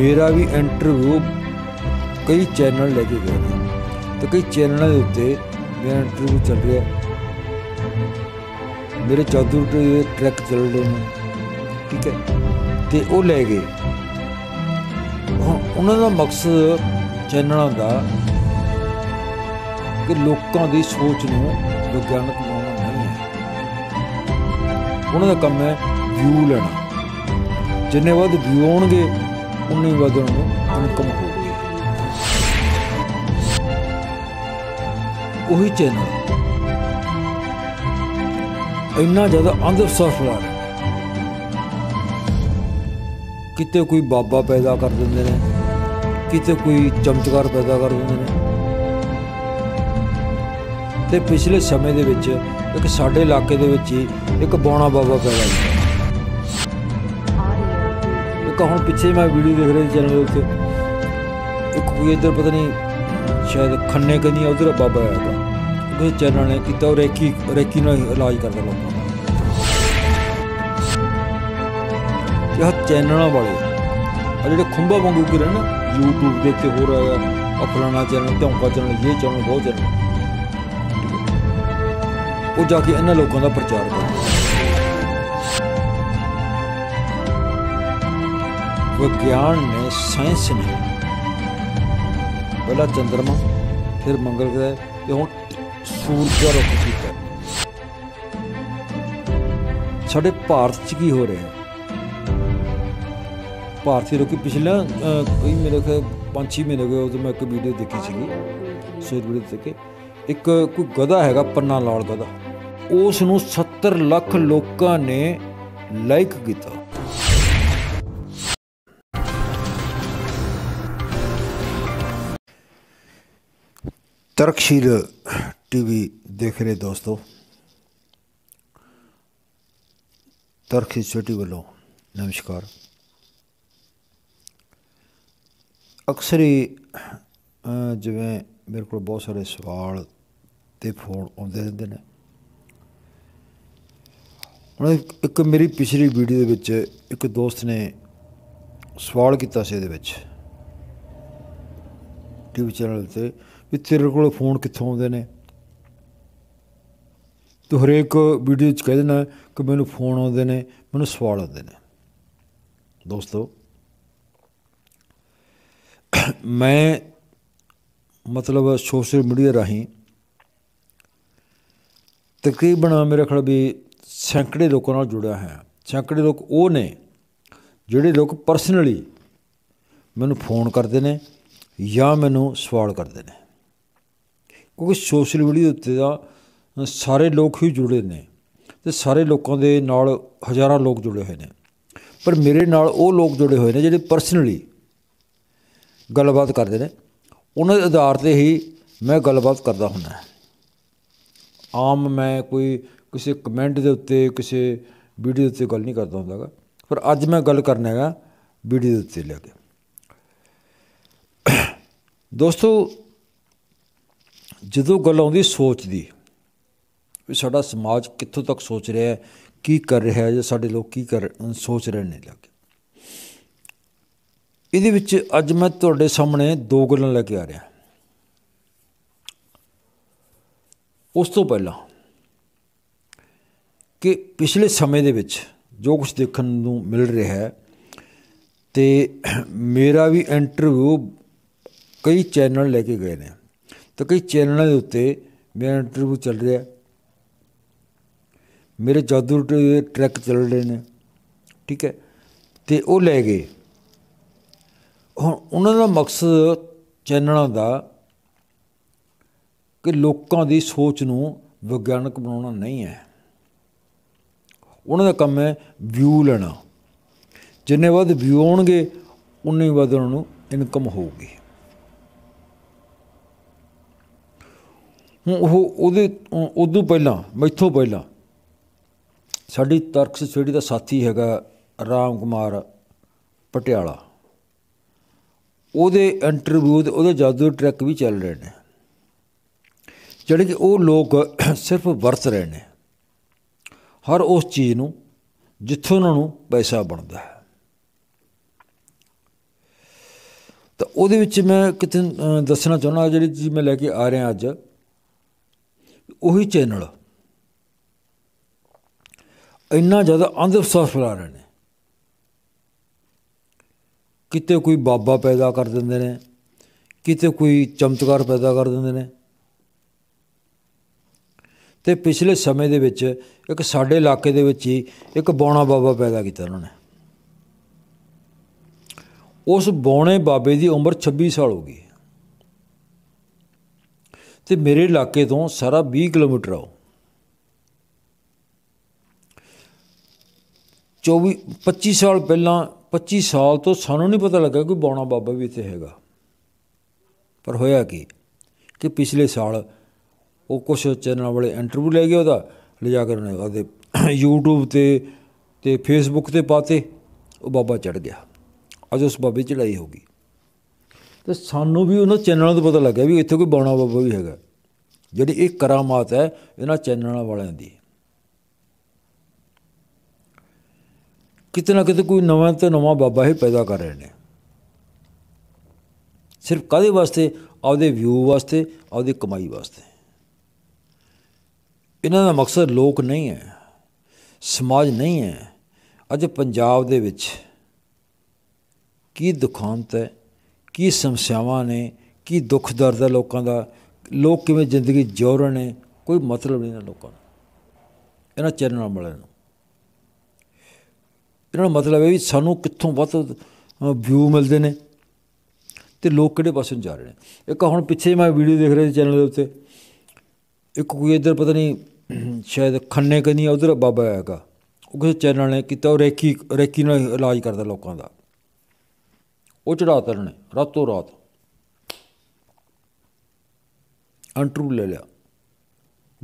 ਮੇਰਾ ਵੀ ਇੰਟਰਵਿਊ ਕਈ ਚੈਨਲ ਲੈ ਕੇ ਗਏ ਤੇ ਕਈ ਚੈਨਲਾਂ ਦੇ ਉੱਤੇ ਮੇਰਾ ਇੰਟਰਵਿਊ ਚੱਲ ਰਿਹਾ ਮੇਰੇ ਚੌਧਰ ਤੇ ਟਰੈਕ ਚੱਲ ਰਹੇ ਨੇ ਠੀਕ ਹੈ ਤੇ ਉਹ ਲੈ ਗਏ ਉਹਨਾਂ ਦਾ ਮਕਸਦ ਚੈਨਲਾਂ ਦਾ ਕਿ ਲੋਕਾਂ ਦੀ ਸੋਚ ਨੂੰ ਵਿਗਿਆਨਕ ਬਣਾਉਣਾ ਨਹੀਂ ਹੈ ਉਹਨਾਂ ਦਾ ਕੰਮ ਹੈ ਵਿਊ ਲੈਣਾ ਜਿੰਨੇ ਵੱਧ ਵਿਊ ਆਉਣਗੇ ਹੋ 안검하고 ਉਹੀ ਚੈਨਲ ਇੰਨਾ ਜ਼ਿਆਦਾ ਅੰਧਵਿਸ਼ਵਾਸ ਫੈਲਾ ਕਿਤੇ ਕੋਈ ਬਾਬਾ ਪੈਦਾ ਕਰ ਦਿੰਦੇ ਨੇ ਕਿਤੇ ਕੋਈ ਚਮਚਕਾਰ ਪੈਦਾ ਕਰ ਦਿੰਦੇ ਨੇ ਤੇ ਪਿਛਲੇ ਸਮੇਂ ਦੇ ਵਿੱਚ ਇੱਕ ਸਾਡੇ ਇਲਾਕੇ ਦੇ ਵਿੱਚ ਹੀ ਇੱਕ ਬੌਣਾ ਬਾਬਾ ਪੈਦਾ ਹੋਇਆ ਇੱਕ ਹੁਣ ਪਿੱਛੇ ਮੈਂ ਵੀਡੀਓ ਦੇਖ ਰਿਹਾ ਚੈਨਲ ਦੇ ਉੱਤੇ ਇੱਕ ਕੋਈ ਇੱਧਰ ਪਤਾ ਨਹੀਂ ਸ਼ਾਇਦ ਖੰਨੇ ਕੰਨੀ ਉਧਰ ਬਾਬਾ ਆਇਆ ਤਾਂ ਉਹਦੇ ਚੈਨਲ ਨੇ ਕੀਤਾ ਉਹ ਰੇਕੀ ਰੇਕੀ ਨਾਲ ਇਲਾਜ ਕਰਦਾ ਲੋਕਾਂ ਦਾ ਇਹ ਚੈਨਲ ਵਾਲੇ ਆ ਜਿਹੜੇ ਖੁੰਬਾ ਵਾਂਗੂ ਕਿ ਰਹਿਣਾ YouTube ਦੇ ਤੇ ਹੋਰ ਆਇਆ ਅਫਲਾਣਾ ਚੈਨਲ ਧੌਂਕਾ ਚੈਨਲ ਇਹ ਚੈਨਲ ਬਹੁਤ ਚੈਨਲ ਉਹ ਜਾ ਕੇ ਇਹਨਾਂ ਲੋਕਾਂ ਦਾ ਪ੍ਰਚਾਰ ਕਰਦੇ ਵਿਗਿਆਨ ਨੇ ਸਾਇੰਸ ਨੇ ਪਹਿਲਾ ਚੰਦਰਮਾ ਫਿਰ ਮੰਗਲ ਗ੍ਰਹਿ ਤੇ ਹੁਣ ਸੂਰਜ ਦਾ ਰੁਖ ਕੀਤਾ ਸਾਡੇ ਭਾਰਤ 'ਚ ਕੀ ਹੋ ਰਿਹਾ ਹੈ ਭਾਰਤੀ ਲੋਕੀ ਪਿਛਲੇ ਕੋਈ ਮੇਰੇ ਖਿਆਲ ਪੰਜ 6 ਮਹੀਨੇ ਹੋ ਗਏ ਉਦੋਂ ਮੈਂ ਇੱਕ ਵੀਡੀਓ ਦੇਖੀ ਸੀਗੀ ਸੂਰਜ ਵੀਡੀਓ ਦੇਖੇ ਇੱਕ ਕੋਈ ਗਧਾ ਹੈਗਾ ਪੰਨਾ ਲਾਲ ਗਧਾ ਉਸ ਨੂੰ 70 ਲੱਖ ਲੋਕਾਂ ਨੇ ਲਾਈਕ ਕੀਤਾ ਤਰਕਸ਼ੀਲ ਟੀਵੀ ਦੇਖ ਰਹੇ ਦੋਸਤੋ ਤਰਕਸ਼ੀਲ ਛੋਟੀ ਵੱਲੋਂ ਨਮਸਕਾਰ ਅਕਸਰ ਹੀ ਜਿਵੇਂ ਮੇਰੇ ਕੋਲ ਬਹੁਤ ਸਾਰੇ ਸਵਾਲ ਤੇ ਫੋਨ ਆਉਂਦੇ ਰਹਿੰਦੇ ਨੇ ਹੁਣ ਇੱਕ ਮੇਰੀ ਪਿਛਲੀ ਵੀਡੀਓ ਦੇ ਵਿੱਚ ਇੱਕ ਦੋਸਤ ਨੇ ਸਵਾਲ ਕੀਤਾ ਸੀ ਇਹਦੇ ਵਿੱਚ ਟੀਵੀ ਚੈਨਲ ਤੇ ਵੀ ਤੇਰੇ ਕੋਲ ਫੋਨ ਕਿੱਥੋਂ ਆਉਂਦੇ ਨੇ ਤੂੰ ਹਰੇਕ ਵੀਡੀਓ 'ਚ ਕਹਿ ਦੇਣਾ ਕਿ ਮੈਨੂੰ ਫੋਨ ਆਉਂਦੇ ਨੇ ਮੈਨੂੰ ਸਵਾਲ ਆਉਂਦੇ ਨੇ ਦੋਸਤੋ ਮੈਂ ਮਤਲਬ ਸੋਸ਼ਲ ਮੀਡੀਆ ਰਾਹੀਂ ਤਕਰੀਬਨ ਮੇਰੇ ਖੜ ਵੀ ਸੈਂਕੜੇ ਲੋਕਾਂ ਨਾਲ ਜੁੜਿਆ ਹੈ ਸੈਂਕੜੇ ਲੋਕ ਉਹ ਨੇ ਜਿਹੜੇ ਲੋਕ ਪਰਸਨਲੀ ਮੈਨੂੰ ਫੋਨ ਕਰਦੇ ਨੇ ਜਾਂ ਮੈਨੂੰ ਸਵਾਲ ਕਰਦੇ ਨੇ ਕਿਉਂਕਿ ਸੋਸ਼ਲ ਮੀਡੀਆ ਉੱਤੇ ਦਾ ਸਾਰੇ ਲੋਕ ਹੀ ਜੁੜੇ ਨੇ ਤੇ ਸਾਰੇ ਲੋਕਾਂ ਦੇ ਨਾਲ ਹਜ਼ਾਰਾਂ ਲੋਕ ਜੁੜੇ ਹੋਏ ਨੇ ਪਰ ਮੇਰੇ ਨਾਲ ਉਹ ਲੋਕ ਜੁੜੇ ਹੋਏ ਨੇ ਜਿਹੜੇ ਪਰਸਨਲੀ ਗੱਲਬਾਤ ਕਰਦੇ ਨੇ ਉਹਨਾਂ ਦੇ ਆਧਾਰ ਤੇ ਹੀ ਮੈਂ ਗੱਲਬਾਤ ਕਰਦਾ ਹੁੰਦਾ ਆਮ ਮੈਂ ਕੋਈ ਕਿਸੇ ਕਮੈਂਟ ਦੇ ਉੱਤੇ ਕਿਸੇ ਵੀਡੀਓ ਦੇ ਉੱਤੇ ਗੱਲ ਨਹੀਂ ਕਰਦਾ ਹੁੰਦਾਗਾ ਪਰ ਅੱਜ ਮੈਂ ਗੱਲ ਕਰਨਾ ਹੈਗਾ ਵੀਡੀਓ ਦੇ ਉੱਤੇ ਲੈ ਕੇ ਦੋਸਤੋ ਜਦੋਂ ਗੱਲ ਆਉਂਦੀ ਸੋਚ ਦੀ ਵੀ ਸਾਡਾ ਸਮਾਜ ਕਿੱਥੋਂ ਤੱਕ ਸੋਚ ਰਿਹਾ ਹੈ ਕੀ ਕਰ ਰਿਹਾ ਹੈ ਜਾਂ ਸਾਡੇ ਲੋਕ ਕੀ ਕਰ ਸੋਚ ਰਹੇ ਨੇ ਲੱਗੇ ਇਹਦੇ ਵਿੱਚ ਅੱਜ ਮੈਂ ਤੁਹਾਡੇ ਸਾਹਮਣੇ ਦੋ ਗੱਲਾਂ ਲੈ ਕੇ ਆ ਰਿਹਾ ਉਸ ਤੋਂ ਪਹਿਲਾਂ ਕਿ ਪਿਛਲੇ ਸਮੇਂ ਦੇ ਵਿੱਚ ਜੋ ਕੁਝ ਦੇਖਣ ਨੂੰ ਮਿਲ ਰਿਹਾ ਹੈ ਤੇ ਮੇਰਾ ਵੀ ਇੰਟਰਵਿਊ ਕਈ ਚੈਨਲ ਲੈ ਕੇ ਗਏ ਨੇ ਤਾਂ ਕਈ ਚੈਨਲਾਂ ਦੇ ਉੱਤੇ ਮੇਰਾ ਇੰਟਰਵਿਊ ਚੱਲ ਰਿਹਾ ਮੇਰੇ ਜਾਦੂ ਟਰੈਕ ਚੱਲ ਰਹੇ ਨੇ ਠੀਕ ਹੈ ਤੇ ਉਹ ਲੈ ਗਏ ਹੁਣ ਉਹਨਾਂ ਦਾ ਮਕਸਦ ਚੈਨਲਾਂ ਦਾ ਕਿ ਲੋਕਾਂ ਦੀ ਸੋਚ ਨੂੰ ਵਿਗਿਆਨਕ ਬਣਾਉਣਾ ਨਹੀਂ ਹੈ ਉਹਨਾਂ ਦਾ ਕੰਮ ਹੈ ਵਿਊ ਲੈਣਾ ਜਿੰਨੇ ਵੱਧ ਵਿਊ ਆਉਣਗੇ ਉਨੇ ਵੱਧ ਉਹਨਾਂ ਨੂੰ ਇਨਕਮ ਹੋਊਗੀ ਹੁਣ ਉਹ ਉਹਦੇ ਉਦੋਂ ਪਹਿਲਾਂ ਮੈਥੋਂ ਪਹਿਲਾਂ ਸਾਡੀ ਤਰਕ ਛੇੜੀ ਦਾ ਸਾਥੀ ਹੈਗਾ ਰਾਮ ਕੁਮਾਰ ਪਟਿਆਲਾ ਉਹਦੇ ਇੰਟਰਵਿਊ ਦੇ ਉਹਦੇ ਜਾਦੂ ਟਰੱਕ ਵੀ ਚੱਲ ਰਹੇ ਨੇ ਜਿਹੜੇ ਕਿ ਉਹ ਲੋਕ ਸਿਰਫ ਵਰਤ ਰਹੇ ਨੇ ਹਰ ਉਸ ਚੀਜ਼ ਨੂੰ ਜਿੱਥੋਂ ਉਹਨਾਂ ਨੂੰ ਪੈਸਾ ਬਣਦਾ ਹੈ ਤਾਂ ਉਹਦੇ ਵਿੱਚ ਮੈਂ ਕਿਤੇ ਦੱਸਣਾ ਚਾਹੁੰਦਾ ਜਿਹੜੀ ਚੀਜ਼ ਮੈਂ ਲੈ ਕੇ ਆ ਰਿਹਾ ਅੱਜ ਉਹੀ ਚੈਨਲ ਇੰਨਾ ਜ਼ਿਆਦਾ ਅੰਧ ਫੈਲਾ ਰਹੇ ਨੇ ਕਿਤੇ ਕੋਈ ਬਾਬਾ ਪੈਦਾ ਕਰ ਦਿੰਦੇ ਨੇ ਕਿਤੇ ਕੋਈ ਚਮਤਕਾਰ ਪੈਦਾ ਕਰ ਦਿੰਦੇ ਨੇ ਤੇ ਪਿਛਲੇ ਸਮੇਂ ਦੇ ਵਿੱਚ ਇੱਕ ਸਾਡੇ ਇਲਾਕੇ ਦੇ ਵਿੱਚ ਹੀ ਇੱਕ ਬੌਣਾ ਬਾਬਾ ਪੈਦਾ ਕੀਤਾ ਉਹਨਾਂ ਨੇ ਉਸ ਬੌਣੇ ਬਾਬੇ ਦੀ ਉਮਰ 26 ਸਾਲ ਹੋ ਗਈ ਤੇ ਮੇਰੇ ਇਲਾਕੇ ਤੋਂ ਸਾਰਾ 20 ਕਿਲੋਮੀਟਰ ਆਓ 24 25 ਸਾਲ ਪਹਿਲਾਂ 25 ਸਾਲ ਤੋਂ ਸਾਨੂੰ ਨਹੀਂ ਪਤਾ ਲੱਗਾ ਕੋਈ ਬੌਣਾ ਬਾਬਾ ਵੀ ਇੱਥੇ ਹੈਗਾ ਪਰ ਹੋਇਆ ਕੀ ਕਿ ਪਿਛਲੇ ਸਾਲ ਉਹ ਕੁਝ ਚੈਨਲ ਵਾਲੇ ਇੰਟਰਵਿਊ ਲੈ ਗਏ ਉਹਦਾ ਲਿਜਾ ਕੇ ਉਹਨੇ ਉਹਦੇ YouTube ਤੇ ਤੇ Facebook ਤੇ ਪਾਤੇ ਉਹ ਬਾਬਾ ਚੜ ਗਿਆ ਅੱਜ ਉਸ ਬਾਬੇ ਚੜਾਈ ਹੋ ਗਈ ਤੇ ਸਾਨੂੰ ਵੀ ਉਹਨਾਂ ਚੈਨਲਾਂ ਤੋਂ ਪਤਾ ਲੱਗਿਆ ਵੀ ਇੱਥੇ ਕੋਈ ਬੌਣਾ ਬਾਬਾ ਵੀ ਹੈਗਾ ਜਿਹੜੀ ਇਹ ਕਰਾਮਾਤ ਹੈ ਇਹਨਾਂ ਚੈਨਲਾਂ ਵਾਲਿਆਂ ਦੀ ਕਿਤਨਾ ਕਿਤੇ ਕੋਈ ਨਵਾਂ ਤੇ ਨਵਾਂ ਬਾਬਾ ਹੀ ਪੈਦਾ ਕਰ ਰਹੇ ਨੇ ਸਿਰਫ ਕਾਦੇ ਵਾਸਤੇ ਆਪਦੇ ਵਿਊ ਵਾਸਤੇ ਆਪਦੀ ਕਮਾਈ ਵਾਸਤੇ ਇਹਨਾਂ ਦਾ ਮਕਸਦ ਲੋਕ ਨਹੀਂ ਹੈ ਸਮਾਜ ਨਹੀਂ ਹੈ ਅੱਜ ਪੰਜਾਬ ਦੇ ਵਿੱਚ ਕੀ ਦੁਖਾਂਤ ਹੈ ਕੀ ਸਮੱਸਿਆਵਾਂ ਨੇ ਕੀ ਦੁੱਖ ਦਰਦ ਹੈ ਲੋਕਾਂ ਦਾ ਲੋਕ ਕਿਵੇਂ ਜ਼ਿੰਦਗੀ ਜਿਉ ਰਹੇ ਨੇ ਕੋਈ ਮਤਲਬ ਨਹੀਂ ਇਹਨਾਂ ਲੋਕਾਂ ਨੂੰ ਇਹਨਾਂ ਚੈਨਲਾਂ ਨਾਲ ਮਿਲਣ ਇਹਨਾਂ ਦਾ ਮਤਲਬ ਇਹ ਵੀ ਸਾਨੂੰ ਕਿੱਥੋਂ ਵੱਧ ਵਿਊ ਮਿਲਦੇ ਨੇ ਤੇ ਲੋਕ ਕਿਹੜੇ ਪਾਸੇ ਜਾ ਰਹੇ ਨੇ ਇੱਕ ਹੁਣ ਪਿੱਛੇ ਮੈਂ ਵੀਡੀਓ ਦੇਖ ਰਿਹਾ ਸੀ ਚੈਨਲ ਦੇ ਉੱਤੇ ਇੱਕ ਕੋਈ ਇੱਧਰ ਪਤਾ ਨਹੀਂ ਸ਼ਾਇਦ ਖੰਨੇ ਕਨੀ ਉਧਰ ਬਾਬਾ ਹੈਗਾ ਉਹ ਕਿਸੇ ਚੈਨਲ ਨੇ ਕੀਤਾ ਰੇਕੀ ਰੇਕੀ ਨਾਲ ਇਲਾਜ ਕਰਦਾ ਲੋਕਾਂ ਦਾ ਉਹ ਚੜਾ ਤਰਨੇ ਰਾਤੋਂ ਰਾਤ ਅੰਟਰੂ ਲੈ ਲਿਆ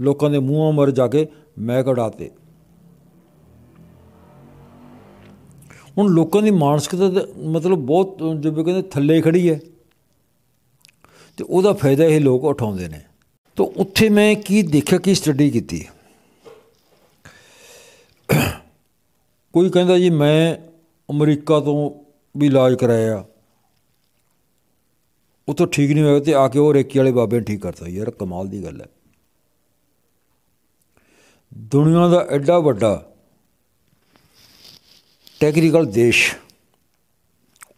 ਲੋਕਾਂ ਦੇ ਮੂੰਹਾਂ ਮਰ ਜਾ ਕੇ ਮੈਂ ਕਢਾਤੇ ਹੁਣ ਲੋਕਾਂ ਦੀ ਮਾਨਸਿਕਤਾ ਮਤਲਬ ਬਹੁਤ ਜਿਵੇਂ ਕਹਿੰਦੇ ਥੱਲੇ ਖੜੀ ਹੈ ਤੇ ਉਹਦਾ ਫਾਇਦਾ ਇਹ ਲੋਕ ਉਠਾਉਂਦੇ ਨੇ ਤਾਂ ਉੱਥੇ ਮੈਂ ਕੀ ਦੇਖਿਆ ਕੀ ਸਟੱਡੀ ਕੀਤੀ ਕੋਈ ਕਹਿੰਦਾ ਜੀ ਮੈਂ ਅਮਰੀਕਾ ਤੋਂ ਵੀ ਇਲਾਜ ਕਰਾਇਆ ਉਥੋਂ ਠੀਕ ਨਹੀਂ ਹੋਇਆ ਤੇ ਆ ਕੇ ਉਹ ਰੇਕੀ ਵਾਲੇ ਬਾਬੇ ਨੇ ਠੀਕ ਕਰਤਾ ਯਾਰ ਕਮਾਲ ਦੀ ਗੱਲ ਹੈ ਦੁਨੀਆ ਦਾ ਐਡਾ ਵੱਡਾ ਟੈਕਨੀਕਲ ਦੇਸ਼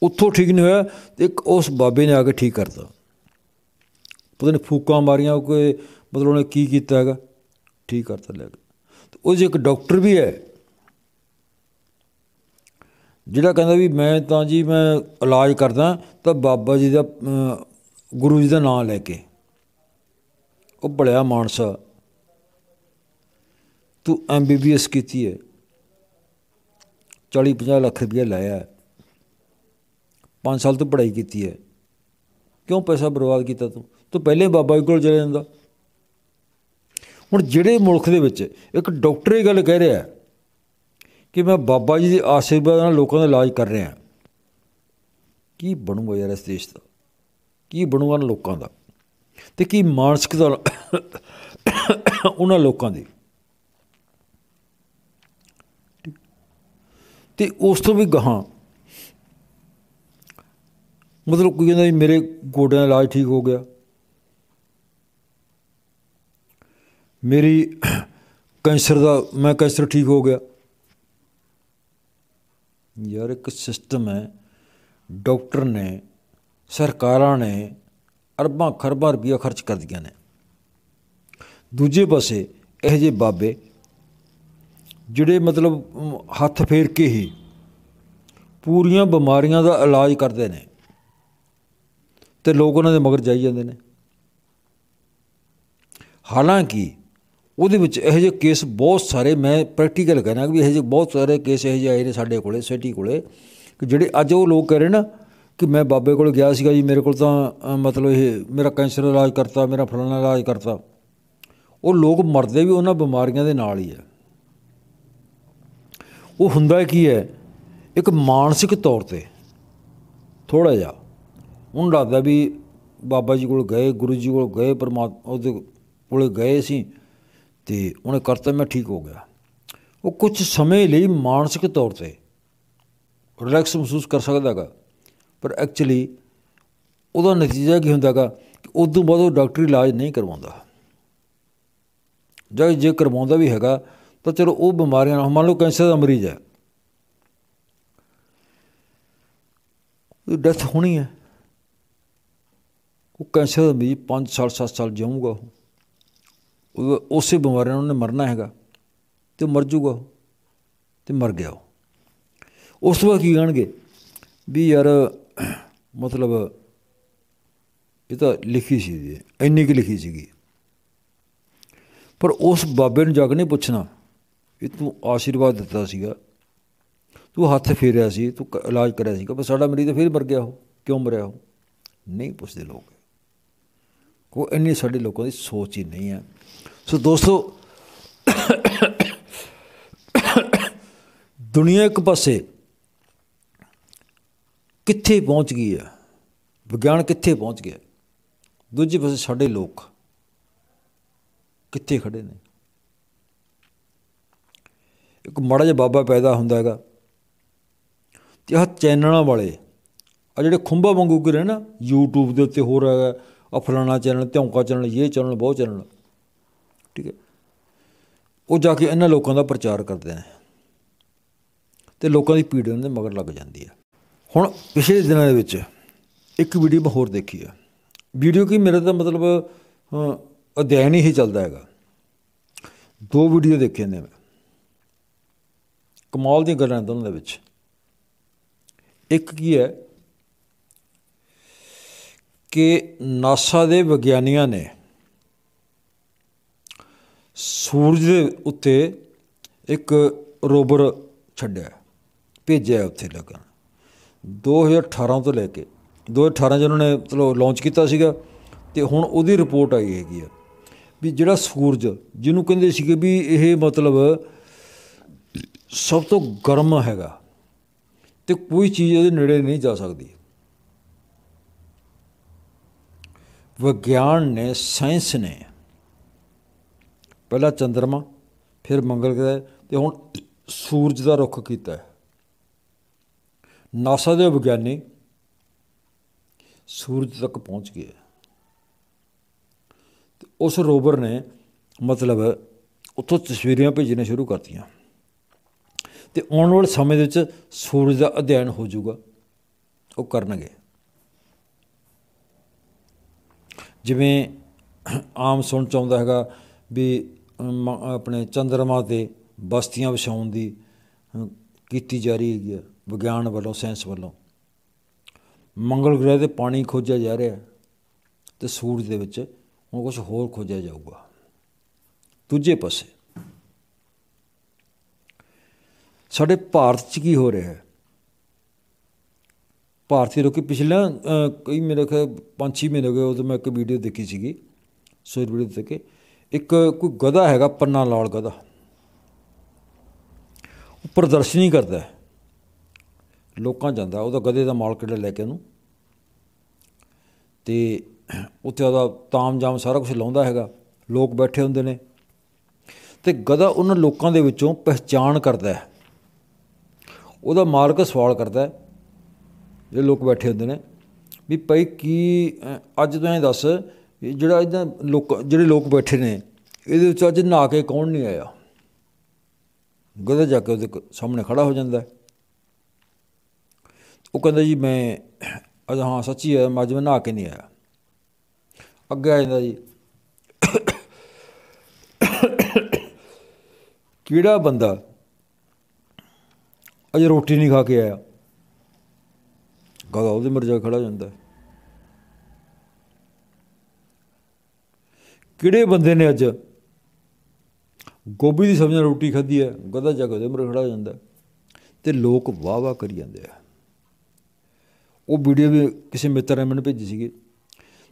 ਉੱਥੋਂ ਠੀਕ ਨਹੀਂ ਹੋਇਆ ਤੇ ਇੱਕ ਉਸ ਬਾਬੇ ਨੇ ਆ ਕੇ ਠੀਕ ਕਰਤਾ ਪਤਾ ਨਹੀਂ ਫੂਕਾਂ ਮਾਰੀਆਂ ਕੋਈ ਮਤਲਬ ਉਹਨੇ ਕੀ ਕੀਤਾ ਹੈਗਾ ਠੀਕ ਕਰਤਾ ਲੈ ਕੇ ਤੇ ਉਹ ਜੇ ਇੱਕ ਡਾਕਟਰ ਵੀ ਹੈ ਜਿਹੜਾ ਕਹਿੰਦਾ ਵੀ ਮੈਂ ਤਾਂ ਜੀ ਮੈਂ ਇਲਾਜ ਕਰਦਾ ਤਾਂ ਬਾਬਾ ਜੀ ਦਾ ਗੁਰੂ ਜੀ ਦਾ ਨਾਮ ਲੈ ਕੇ ਉਹ ਭਲਿਆ ਮਾਨਸਾ ਤੂੰ ਐਮਬੀਬੀਐਸ ਕੀਤੀ ਹੈ 40 50 ਲੱਖ ਰੁਪਏ ਲਾਇਆ 5 ਸਾਲ ਤੋਂ ਪੜ੍ਹਾਈ ਕੀਤੀ ਹੈ ਕਿਉਂ ਪੈਸਾ ਬਰਬਾਦ ਕੀਤਾ ਤੂੰ ਤੂੰ ਪਹਿਲੇ ਬਾਬਾ ਜੀ ਕੋਲ ਚਲੇ ਜਾਂਦਾ ਹੁਣ ਜਿਹੜੇ ਮੁਲਕ ਦੇ ਵਿੱਚ ਇੱਕ ਡਾਕਟਰ ਇਹ ਗੱਲ ਕਹਿ ਰਿਹਾ ਕਿ ਮੈਂ ਬਾਬਾ ਜੀ ਦੇ ਆਸ਼ੀਰਵਾਦ ਨਾਲ ਲੋਕਾਂ ਦਾ ਇਲਾਜ ਕਰ ਰਿਹਾ ਕੀ ਬਣੂਗਾ ਯਾਰ ਇਸ ਦੇਸ਼ ਦਾ ਕੀ ਬਣੂਗਾ ਲੋਕਾਂ ਦਾ ਤੇ ਕੀ ਮਾਨਸਿਕ ਦਾ ਉਹਨਾਂ ਲੋਕਾਂ ਦੀ ਤੇ ਉਸ ਤੋਂ ਵੀ ਗਾਹਾਂ ਮਤਲਬ ਕੋਈ ਕਹਿੰਦਾ ਮੇਰੇ ਗੋਡਿਆਂ ਦਾ ਇਲਾਜ ਠੀਕ ਹੋ ਗਿਆ ਮੇਰੀ ਕੈਂਸਰ ਦਾ ਮੈਂ ਕੈਂਸਰ ਠੀਕ ਹੋ ਗਿਆ ਯਾਰ ਇੱਕ ਸਿਸਟਮ ਹੈ ਡਾਕਟਰ ਨੇ ਸਰਕਾਰਾਂ ਨੇ ਅਰਬਾਂ ਖਰਬਾਂ ਰੁਪਇਆ ਖਰਚ ਕਰ ਦਿੱਤੀਆਂ ਨੇ ਦੂਜੇ ਪਾਸੇ ਇਹ ਜੇ ਬਾਬੇ ਜਿਹੜੇ ਮਤਲਬ ਹੱਥ ਫੇਰ ਕੇ ਹੀ ਪੂਰੀਆਂ ਬਿਮਾਰੀਆਂ ਦਾ ਇਲਾਜ ਕਰਦੇ ਨੇ ਤੇ ਲੋਕ ਉਹਨਾਂ ਦੇ ਮਗਰ ਜਾਈ ਜਾਂਦੇ ਨੇ ਹਾਲਾਂਕਿ ਉਹਦੇ ਵਿੱਚ ਇਹੋ ਜਿਹੇ ਕੇਸ ਬਹੁਤ ਸਾਰੇ ਮੈਂ ਪ੍ਰੈਕਟੀਕਲ ਕਹਿੰਦਾ ਵੀ ਇਹੋ ਜਿਹੇ ਬਹੁਤ ਸਾਰੇ ਕੇਸ ਇਹੋ ਜਿਹੇ ਆਏ ਨੇ ਸਾਡੇ ਕੋਲੇ ਸਿਟੀ ਕੋਲੇ ਕਿ ਜਿਹੜੇ ਅੱਜ ਉਹ ਲੋਕ ਕਹਿ ਰਹੇ ਨਾ ਕਿ ਮੈਂ ਬਾਬੇ ਕੋਲ ਗਿਆ ਸੀਗਾ ਜੀ ਮੇਰੇ ਕੋਲ ਤਾਂ ਮਤਲਬ ਇਹ ਮੇਰਾ ਕੈਂਸਰ ਇਲਾਜ ਕਰਤਾ ਮੇਰਾ ਫਲਾਣਾ ਇਲਾਜ ਕਰਤਾ ਉਹ ਲੋਕ ਮਰਦੇ ਵੀ ਉਹਨਾਂ ਬਿਮਾਰੀਆਂ ਦੇ ਨਾਲ ਹੀ ਆ ਉਹ ਹੁੰਦਾ ਕੀ ਹੈ ਇੱਕ ਮਾਨਸਿਕ ਤੌਰ ਤੇ ਥੋੜਾ ਜਿਹਾ ਉਹਨਾਂ ਦਾ ਵੀ ਬਾਬਾ ਜੀ ਕੋਲ ਗਏ ਗੁਰੂ ਜੀ ਕੋਲ ਗਏ ਪਰਮਾਤਮਾ ਉਹਦੇ ਕੋਲ ਗਏ ਸੀ ਤੇ ਉਹਨੇ ਕਰਤਾ ਮੈਂ ਠੀਕ ਹੋ ਗਿਆ ਉਹ ਕੁਝ ਸਮੇਂ ਲਈ ਮਾਨਸਿਕ ਤੌਰ ਤੇ ਰਿਲੈਕਸ ਮਹਿਸੂਸ ਕਰ ਸਕਦਾਗਾ ਪਰ ਐਕਚੁਅਲੀ ਉਹਦਾ ਨਤੀਜਾ ਕੀ ਹੁੰਦਾਗਾ ਕਿ ਉਸ ਤੋਂ ਬਾਅਦ ਉਹ ਡਾਕਟਰੀ ਇਲਾਜ ਨਹੀਂ ਕਰਵਾਉਂਦਾ ਜੇ ਜੇ ਕਰਵਾਉਂਦਾ ਵੀ ਹੈਗਾ ਤਾਂ ਚਲੋ ਉਹ ਬਿਮਾਰੀਆਂ ਨਾਲ ਮੰਨ ਲਓ ਕੈਂਸਰ ਦਾ ਮਰੀਜ਼ ਹੈ ਡੈਥ ਹੋਣੀ ਹੈ ਉਹ ਕੈਂਸਰ ਦਾ ਮਰੀਜ਼ 5 ਸਾਲ 7 ਸਾਲ ਜਿਊਗਾ ਉਹ ਉਸੇ ਬਿਮਾਰੀ ਨਾਲ ਉਹਨੇ ਮਰਨਾ ਹੈਗਾ ਤੇ ਉਹ ਮਰ ਜੂਗਾ ਤੇ ਮਰ ਗਿਆ ਉਹ ਉਸ ਵਕਤ ਕੀ ਕਹਣਗੇ ਵੀ ਯਾਰ ਮਤਲਬ ਇਹ ਤਾਂ ਲਿਖੀ ਸੀ ਜੀ ਐਨੀ ਕਿ ਲਿਖੀ ਸੀਗੀ ਪਰ ਉਸ ਬਾਬੇ ਨੂੰ ਜਾ ਕੇ ਨਹੀਂ ਪੁੱਛਣਾ ਇਹ ਤੂੰ ਆਸ਼ੀਰਵਾਦ ਦਿੱਤਾ ਸੀਗਾ ਤੂੰ ਹੱਥ ਫੇਰਿਆ ਸੀ ਤੂੰ ਇਲਾਜ ਕਰਿਆ ਸੀਗਾ ਪਰ ਸਾਡਾ ਮਰੀਜ਼ ਤਾਂ ਫਿਰ ਮਰ ਗਿਆ ਉਹ ਕਿਉਂ ਮਰਿਆ ਉਹ ਨਹੀਂ ਪੁੱਛਦੇ ਲੋਕ ਕੋਈ ਇੰਨੀ ਸਾਡੇ ਲੋਕਾਂ ਦੀ ਸੋਚ ਹੀ ਨਹੀਂ ਹੈ ਸੋ ਦੋਸਤੋ ਦੁਨੀਆ ਇੱਕ ਪਾਸੇ ਕਿੱਥੇ ਪਹੁੰਚ ਗਈ ਹੈ ਵਿਗਿਆਨ ਕਿੱਥੇ ਪਹੁੰਚ ਗਿਆ ਦੂਜੇ ਪਾਸੇ ਸਾਡੇ ਲੋਕ ਕਿੱਥੇ ਖੜੇ ਨੇ ਇੱਕ ਮੜਾ ਜਿਹਾ ਬਾਬਾ ਪੈਦਾ ਹੁੰਦਾ ਹੈਗਾ ਤੇ ਆਹ ਚੈਨਲਾਂ ਵਾਲੇ ਆ ਜਿਹੜੇ ਖੁੰਬਾ ਵਾਂਗੂ ਗਿਰੇ ਨਾ YouTube ਦੇ ਉੱਤੇ ਹੋਰ ਹੈਗਾ ਆ ਫਲਾਣਾ ਚੈਨਲ ਧੌਂਕਾ ਚੈਨਲ ਇਹ ਚੈਨਲ ਬਹੁਤ ਚੈਨਲ ਠੀਕ ਹੈ ਉਹ ਜਾ ਕੇ ਇਹਨਾਂ ਲੋਕਾਂ ਦਾ ਪ੍ਰਚਾਰ ਕਰਦੇ ਨੇ ਤੇ ਲੋਕਾਂ ਦੀ ਭੀੜ ਉਹਨਾਂ ਦੇ ਮਗਰ ਲੱਗ ਜਾਂਦੀ ਹੈ ਹੁਣ ਪਿਛਲੇ ਦਿਨਾਂ ਦੇ ਵਿੱਚ ਇੱਕ ਵੀਡੀਓ ਮੈਂ ਹੋਰ ਦੇਖੀ ਆ ਵੀਡੀਓ ਕੀ ਮੇਰੇ ਦਾ ਮਤਲਬ ਅਧਿਐਨ ਹੀ ਚੱਲਦਾ ਹੈਗਾ ਦੋ ਵੀਡੀਓ ਦੇਖੇ ਨੇ ਮੈਂ ਕਮਾਲ ਦੀਆਂ ਗੱਲਾਂ ਦੋਨਾਂ ਦੇ ਵਿੱਚ ਇੱਕ ਕੀ ਹੈ ਕਿ ਨਾਸਾ ਦੇ ਵਿਗਿਆਨੀਆਂ ਨੇ ਸੂਰਜ ਦੇ ਉੱਤੇ ਇੱਕ ਰੋਬਰ ਛੱਡਿਆ ਭੇਜਿਆ ਉੱਥੇ ਲਗਨ 2018 ਤੋਂ ਲੈ ਕੇ 2018 ਜਦੋਂ ਉਹਨਾਂ ਨੇ ਚਲੋ ਲਾਂਚ ਕੀਤਾ ਸੀਗਾ ਤੇ ਹੁਣ ਉਹਦੀ ਰਿਪੋਰਟ ਆਈ ਹੈਗੀ ਆ ਵੀ ਜਿਹੜਾ ਸੂਰਜ ਜਿਹਨੂੰ ਕਹਿੰਦੇ ਸੀਗੇ ਵੀ ਇਹ ਮਤਲਬ ਸਭ ਤੋਂ ਗਰਮ ਹੈਗਾ ਤੇ ਕੋਈ ਚੀਜ਼ ਉਹਦੇ ਨੇੜੇ ਨਹੀਂ ਜਾ ਸਕਦੀ ਵਿਗਿਆਨ ਨੇ ਸਾਇੰਸ ਨੇ ਪਹਿਲਾਂ ਚੰ드ਰਮਾ ਫਿਰ ਮੰਗਲ ਗ੍ਰਹਿ ਤੇ ਹੁਣ ਸੂਰਜ ਦਾ ਰੁਖ ਕੀਤਾ ਹੈ ਨਾਸਾ ਦੇ ਵਿਗਿਆਨੀ ਸੂਰਜ ਤੱਕ ਪਹੁੰਚ ਗਏ ਤੇ ਉਸ ਰੋਵਰ ਨੇ ਮਤਲਬ ਉੱਥੋਂ ਤਸਵੀਰਾਂ ਭੇਜਣੇ ਸ਼ੁਰੂ ਕਰਤੀਆਂ ਤੇ ਆਉਣ ਵਾਲੇ ਸਮੇਂ ਦੇ ਵਿੱਚ ਸੂਰਜ ਦਾ ਅਧਿਐਨ ਹੋ ਜਾਊਗਾ ਉਹ ਕਰਨਗੇ ਜਿਵੇਂ ਆਮ ਸੁਣ ਚਾਹੁੰਦਾ ਹੈਗਾ ਵੀ ਆਪਣੇ ਚੰਦਰਮਾ ਤੇ ਬਸਤੀਆਂ ਵਿਛਾਉਣ ਦੀ ਕੀਤੀ ਜਾ ਰਹੀ ਹੈ ਵਿਗਿਆਨ ਵੱਲੋਂ ਸਾਇੰਸ ਵੱਲੋਂ ਮੰਗਲ ਗ੍ਰਹਿ ਤੇ ਪਾਣੀ ਖੋਜਿਆ ਜਾ ਰਿਹਾ ਤੇ ਸੂਰਜ ਦੇ ਵਿੱਚ ਹੁਣ ਕੁਝ ਹੋਰ ਖੋਜਿਆ ਜਾਊਗਾ ਦੂਜੇ ਪਾਸੇ ਸਾਡੇ ਭਾਰਤ 'ਚ ਕੀ ਹੋ ਰਿਹਾ ਹੈ ਭਾਰਤੀ ਲੋਕੀ ਪਿਛਲਾ ਕਈ ਮੇਰੇ ਖਿਆਲ 5-6 ਮਹੀਨੇ ਹੋ ਗਏ ਉਦੋਂ ਮੈਂ ਇੱਕ ਵੀਡੀਓ ਦੇਖੀ ਸੀਗੀ ਸੋਇਰ ਵੀਡੀਓ ਤੇ ਕਿ ਇੱਕ ਕੋਈ ਗਧਾ ਹੈਗਾ ਪੰਨਾ ਲਾਲ ਗਧਾ ਉਹ ਪ੍ਰਦਰਸ਼ਨੀ ਕਰਦਾ ਹੈ ਲੋਕਾਂ ਜਾਂਦਾ ਉਹਦਾ ਗਧੇ ਦਾ ਮਾਲ ਜਿਹੜਾ ਲੈ ਕੇ ਉਹਨੂੰ ਤੇ ਉੱਥੇ ਉਹਦਾ ਤਾਮ-ਜਾਮ ਸਾਰਾ ਕੁਝ ਲਾਉਂਦਾ ਹੈਗਾ ਲੋਕ ਬੈਠੇ ਹੁੰਦੇ ਨੇ ਤੇ ਗਧਾ ਉਹਨਾਂ ਲੋਕਾਂ ਦੇ ਵਿੱਚੋਂ ਪਛਾਣ ਕਰਦਾ ਹੈ ਉਹਦਾ ਮਾਲਕ ਸਵਾਲ ਕਰਦਾ ਹੈ ਜਿਹੜੇ ਲੋਕ ਬੈਠੇ ਹੁੰਦੇ ਨੇ ਵੀ ਭਾਈ ਕੀ ਅੱਜ ਤੋਂ ਇਹ ਦੱਸ ਜਿਹੜਾ ਇਦਾਂ ਲੋਕ ਜਿਹੜੇ ਲੋਕ ਬੈਠੇ ਨੇ ਇਹਦੇ ਵਿੱਚ ਅੱਜ ਨਹਾ ਕੇ ਕੌਣ ਨਹੀਂ ਆਇਆ ਗਧਾ ਜਾ ਕੇ ਉਹਦੇ ਸਾਹਮਣੇ ਖੜਾ ਹੋ ਜਾਂਦਾ ਉਹ ਕਹਿੰਦਾ ਜੀ ਮੈਂ ਅਜ ਹਾਂ ਸੱਚੀ ਹੈ ਮੈਂ ਅੱਜ ਮੈਂ ਨਹਾ ਕੇ ਨਹੀਂ ਆਇਆ ਅੱਗੇ ਆ ਜਾਂਦਾ ਜੀ ਕਿਹੜਾ ਬੰਦਾ ਅਜੇ ਰੋਟੀ ਨਹੀਂ ਖਾ ਕੇ ਆਇਆ ਗਧਾ ਉਹਦੇ ਮਰਜ਼ਾ ਖੜਾ ਜਾਂਦਾ ਹੈ ਕਿਹੜੇ ਬੰਦੇ ਨੇ ਅੱਜ ਗੋਭੀ ਦੀ ਸਬਜ਼ੀ ਰੋਟੀ ਖਾਧੀ ਹੈ ਗਦਾ ਜਗ ਦੇ ਮਰ ਖੜਾ ਜਾਂਦਾ ਤੇ ਲੋਕ ਵਾਹ ਵਾਹ ਕਰੀ ਜਾਂਦੇ ਆ ਉਹ ਵੀਡੀਓ ਵੀ ਕਿਸੇ ਮਿੱਤਰ ਨੇ ਮੈਨੂੰ ਭੇਜੀ ਸੀਗੀ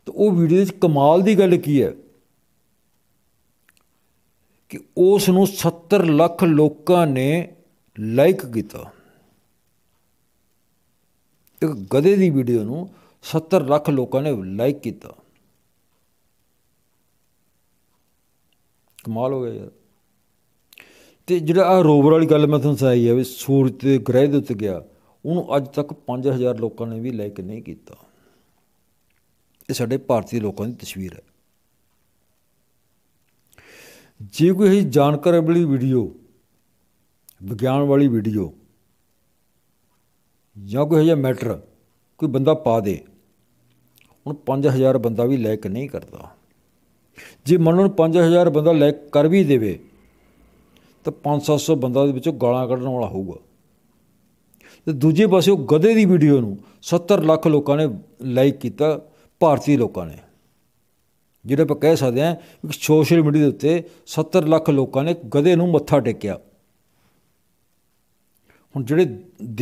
ਤੇ ਉਹ ਵੀਡੀਓ ਵਿੱਚ ਕਮਾਲ ਦੀ ਗੱਲ ਕੀ ਹੈ ਕਿ ਉਸ ਨੂੰ 70 ਲੱਖ ਲੋਕਾਂ ਨੇ ਲਾਈਕ ਕੀਤਾ ਇੱਕ ਗਦੇ ਦੀ ਵੀਡੀਓ ਨੂੰ 70 ਲੱਖ ਲੋਕਾਂ ਨੇ ਲਾਈਕ ਕੀਤਾ ਕਮਾਲ ਹੋ ਗਿਆ ਤੇ ਜਿਹੜਾ ਆ ਰੋਵਰ ਵਾਲੀ ਗੱਲ ਮੈਂ ਤੁਹਾਨੂੰ ਸੁਣਾਈ ਆ ਵੀ ਸੂਰਜ ਤੇ ਗ੍ਰਹਿ ਦੇ ਉੱਤੇ ਗਿਆ ਉਹਨੂੰ ਅੱਜ ਤੱਕ 5000 ਲੋਕਾਂ ਨੇ ਵੀ ਲਾਈਕ ਨਹੀਂ ਕੀਤਾ ਇਹ ਸਾਡੇ ਭਾਰਤੀ ਲੋਕਾਂ ਦੀ ਤਸਵੀਰ ਹੈ ਜੇ ਕੋਈ ਜਾਣਕਾਰੀ ਵਾਲੀ ਵੀਡੀਓ ਵਿਗਿਆਨ ਵਾਲੀ ਵੀਡੀਓ ਜਾਂ ਕੋਈ ਹੈ ਮੈਟਰ ਕੋਈ ਬੰਦਾ ਪਾ ਦੇ ਹੁਣ 5000 ਬੰਦਾ ਵੀ ਲਾਈਕ ਨਹੀਂ ਕਰਦਾ ਜੇ ਮੰਨ ਲਓ 5000 ਬੰਦਾ ਲੈ ਕਰ ਵੀ ਦੇਵੇ ਤਾਂ 500 700 ਬੰਦਾ ਦੇ ਵਿੱਚੋਂ ਗਾਲਾਂ ਕੱਢਣ ਵਾਲਾ ਹੋਊਗਾ ਤੇ ਦੂਜੇ ਪਾਸੇ ਉਹ ਗਦੇ ਦੀ ਵੀਡੀਓ ਨੂੰ 70 ਲੱਖ ਲੋਕਾਂ ਨੇ ਲਾਈਕ ਕੀਤਾ ਭਾਰਤੀ ਲੋਕਾਂ ਨੇ ਜਿਹੜੇ ਆਪਾਂ ਕਹਿ ਸਕਦੇ ਹਾਂ ਕਿ ਸੋਸ਼ਲ ਮੀਡੀਆ ਦੇ ਉੱਤੇ 70 ਲੱਖ ਲੋਕਾਂ ਨੇ ਗਦੇ ਨੂੰ ਮੱਥਾ ਟੇਕਿਆ ਹੁਣ ਜਿਹੜੇ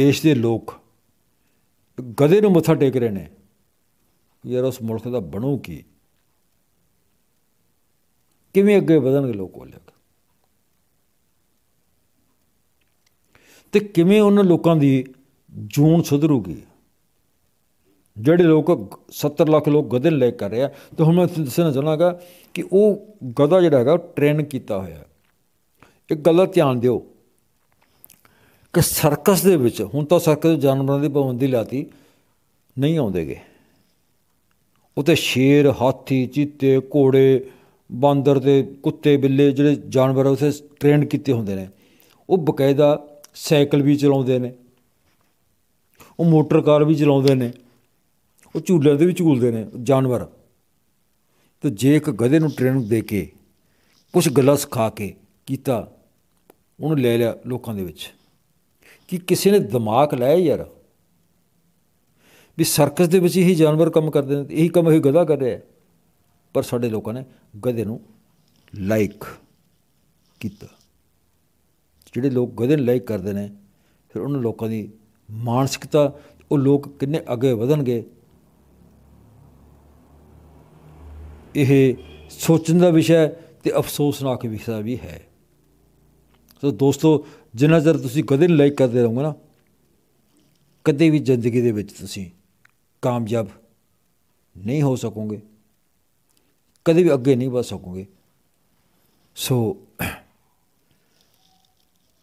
ਦੇਸ਼ ਦੇ ਲੋਕ ਗਦੇ ਨੂੰ ਮੱਥਾ ਟੇਕ ਰਹੇ ਨੇ ਯਾਰ ਉਸ ਮੁਲਕ ਦਾ ਬਣੂ ਕੀ ਕਿਵੇਂ ਅੱਗੇ ਵਧਣਗੇ ਲੋਕ ਉਹ ਲੋਕ ਤੇ ਕਿਵੇਂ ਉਹਨਾਂ ਲੋਕਾਂ ਦੀ ਜੂਨ ਸੁਧਰੂਗੀ ਜਿਹੜੇ ਲੋਕ 70 ਲੱਖ ਲੋਕ ਗਧੇ ਲੈ ਕਰ ਰਿਹਾ ਤੇ ਹੁਣ ਮੈਂ ਦੱਸਣਾ ਚਾਹਾਂਗਾ ਕਿ ਉਹ ਗਦਾ ਜਿਹੜਾ ਹੈਗਾ ਟ੍ਰੇਨ ਕੀਤਾ ਹੋਇਆ ਇੱਕ ਗੱਲ ਦਾ ਧਿਆਨ ਦਿਓ ਕਿ ਸਰਕਸ ਦੇ ਵਿੱਚ ਹੁਣ ਤਾਂ ਸਰਕਸ ਦੇ ਜਾਨਵਰਾਂ ਦੀ ਪਾਬੰਦੀ ਲਾਤੀ ਨਹੀਂ ਆਉਂਦੇਗੇ ਤੇ ਸ਼ੇਰ ਹਾਥੀ ਚੀਤੇ ਘੋੜੇ ਬਾਂਦਰ ਤੇ ਕੁੱਤੇ ਬਿੱਲੇ ਜਿਹੜੇ ਜਾਨਵਰ ਉਸੇ ਟ੍ਰੇਨਡ ਕੀਤੇ ਹੁੰਦੇ ਨੇ ਉਹ ਬਕਾਇਦਾ ਸਾਈਕਲ ਵੀ ਚਲਾਉਂਦੇ ਨੇ ਉਹ ਮੋਟਰ ਕਾਰ ਵੀ ਚਲਾਉਂਦੇ ਨੇ ਉਹ ਝੂਲੇ ਦੇ ਵੀ ਝੂਲਦੇ ਨੇ ਜਾਨਵਰ ਤੇ ਜੇ ਇੱਕ ਗਧੇ ਨੂੰ ਟ੍ਰੇਨਿੰਗ ਦੇ ਕੇ ਕੁਝ ਗੱਲਾਂ ਸਿਖਾ ਕੇ ਕੀਤਾ ਉਹਨੂੰ ਲੈ ਲਿਆ ਲੋਕਾਂ ਦੇ ਵਿੱਚ ਕਿ ਕਿਸੇ ਨੇ ਦਿਮਾਗ ਲਾਇਆ ਯਾਰ ਵੀ ਸਰਕਸ ਦੇ ਵਿੱਚ ਹੀ ਜਾਨਵਰ ਕੰਮ ਕਰਦੇ ਨੇ ਇਹੀ ਕੰਮ ਇਹ ਗਧਾ ਕਰ ਰਿਹਾ ਹੈ ਪਰ ਸਾਡੇ ਲੋਕਾਂ ਨੇ ਗਧੇ ਨੂੰ ਲਾਈਕ ਕੀਤਾ ਜਿਹੜੇ ਲੋਕ ਗਧੇ ਨੂੰ ਲਾਈਕ ਕਰਦੇ ਨੇ ਫਿਰ ਉਹਨਾਂ ਲੋਕਾਂ ਦੀ ਮਾਨਸਿਕਤਾ ਉਹ ਲੋਕ ਕਿੰਨੇ ਅੱਗੇ ਵਧਣਗੇ ਇਹ ਸੋਚਣ ਦਾ ਵਿਸ਼ਾ ਤੇ ਅਫਸੋਸਨਾਕ ਵਿਸ਼ਾ ਵੀ ਹੈ ਸੋ ਦੋਸਤੋ ਜਿੰਨਾ ਚਿਰ ਤੁਸੀਂ ਗਧੇ ਨੂੰ ਲਾਈਕ ਕਰਦੇ ਰਹੋਗੇ ਨਾ ਕਦੇ ਵੀ ਜ਼ਿੰਦਗੀ ਦੇ ਵਿੱਚ ਤੁਸੀਂ ਕਾਮਯਾਬ ਨਹੀਂ ਹੋ ਸਕੋਗੇ ਕਦੇ ਵੀ ਅੱਗੇ ਨਹੀਂ ਵਧ ਸਕੋਗੇ ਸੋ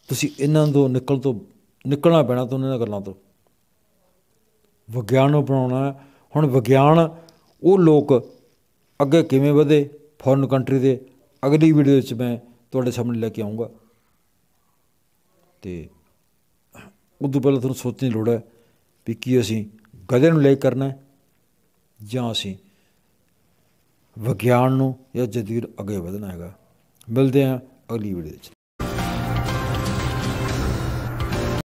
ਤੁਸੀਂ ਇਹਨਾਂ ਤੋਂ ਨਿਕਲ ਤੋਂ ਨਿਕਲਣਾ ਪੈਣਾ ਤੁਹਾਨੂੰ ਇਹਨਾਂ ਗੱਲਾਂ ਤੋਂ ਵਿਗਿਆਨ ਨੂੰ ਬਣਾਉਣਾ ਹੁਣ ਵਿਗਿਆਨ ਉਹ ਲੋਕ ਅੱਗੇ ਕਿਵੇਂ ਵਧੇ ਫੋਰਨ ਕੰਟਰੀ ਦੇ ਅਗਲੀ ਵੀਡੀਓ ਵਿੱਚ ਮੈਂ ਤੁਹਾਡੇ ਸਾਹਮਣੇ ਲੈ ਕੇ ਆਉਂਗਾ ਤੇ ਉਦੋਂ ਪਹਿਲਾਂ ਤੁਹਾਨੂੰ ਸੋਚਣੀ ਲੋੜ ਹੈ ਵੀ ਕੀ ਅਸੀਂ ਗਧੇ ਨੂੰ ਲੈ ਕਰਨਾ ਹੈ ਜਾਂ ਅਸੀਂ ਵਿਗਿਆਨ ਨੂੰ ਜਾਂ ਜਦੀਰ ਅੱਗੇ ਵਧਣਾ ਹੈਗਾ ਮਿਲਦੇ ਆ ਅਗਲੀ ਵੀਡੀਓ ਵਿੱਚ